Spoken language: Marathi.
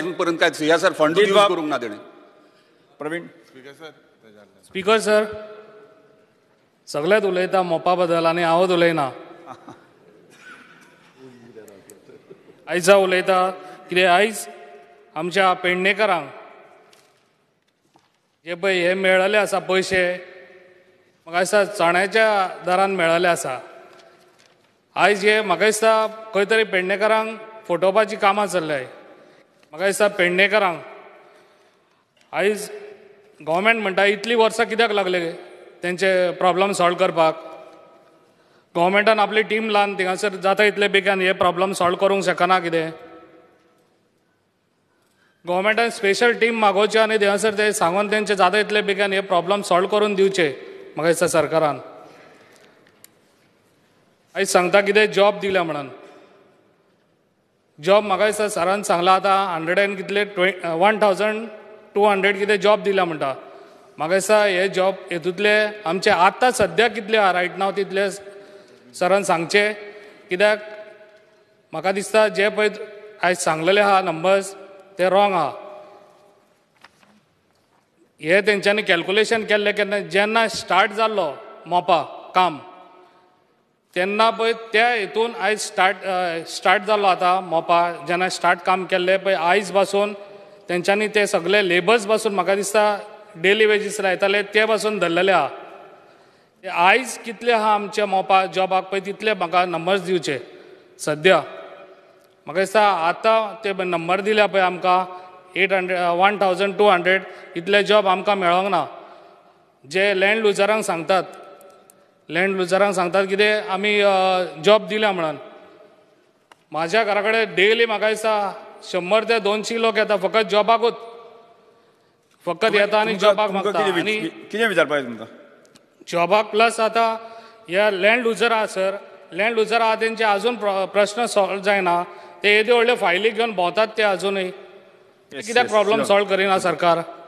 अजूनपर्यंत काय सर फंड यूज करूंक ना देणे Praveen speaker sir speaker sir सगळ्यात उलयता मोपा बद्दल आनी हांवच उलयना आयज हांव उलयता कितें आयज आमच्या पेडणेकारांक जे पळय हे मेळले आसा पयशे म्हाका दिसता चण्याच्या दरान मेळले आसा आयज हे म्हाका दिसता खंय तरी पेडणेकारांक फटोवपाची कामां चल्ल्याय म्हाका दिसता पेडणेकरांक आयज गोवमेंट म्हणटा इतलीं वर्सां कित्याक लागले तेंचे प्रोब्लम सॉल्व करपाक गोवमेंटान आपली टीम लावन थिंगासर जाता इतले बेगीन हे प्रोब्लम सॉल्व करूंक शकना कितें गोवमेंटान स्पेशल टीम मागोवची आनी थिंगासर ते सांगून तेंचे जाता इतले बेगीन हे प्रोब्लम सॉल्व करून दिवचे म्हाका दिसता सरकारान आयज सांगता कितें जॉब दिल्या म्हणून जॉब म्हाका दिसता सरान सांगला आतां एंड कितले ट्वे वन थावजंड टू हंड्रेड कितें जॉब दिला म्हणटा म्हाका दिसता हे जॉब हेतूंतले आमचे आतां सद्याक कितले आहा रायट नांव तितले सरान सांगचे कित्याक म्हाका दिसता जे पळय आयज सांगलेले आहा नंबर्स ते रॉंग आहा हे तेंच्यांनी कॅलकुलेशन केल्ले केन्ना जेन्ना स्टार्ट जाल्लो मोपा काम तेन्ना पळय त्या हेतून आयज स्टार्ट स्टार्ट जालो आतां मोपा जेन्ना स्टार्ट काम केल्लें पळय आयज पासून तेंच्यांनी ते सगळे लेबर्स पासून म्हाका दिसता डेली वेजीस लायताले ते पासून धरलेले आहा आयज कितले आहा आमच्या मोपा जॉबाक पळय तितले म्हाका नंबर्स दिवचे सद्या म्हाका दिसता आतां ते नंबर दिल्या पळय आमकां eight hundred one thousand two hundred इतले जॉब आमकां मेळोंक ना जे लँड लुजरांक सांगतात लँड विचारांक सांगतात ते आम्ही जॉब दिल्या म्हणून माझ्या घराकडे डेली म्हाका दिसता शंबर ते दोनशे लोक येता फकत जॉबाकूच फकत येता आणि जॉबाक मागता कितें जॉबाक प्लस आता या लँड लुजर आहा सर लँड लुजर आहा तेंचे अजून प्रश्न सॉल्व जायना ते येदे व्हडल्यो फायली घेऊन भोवतात ते अजूनही कित्याक प्रॉब्लेम सॉल्व करिना सरकार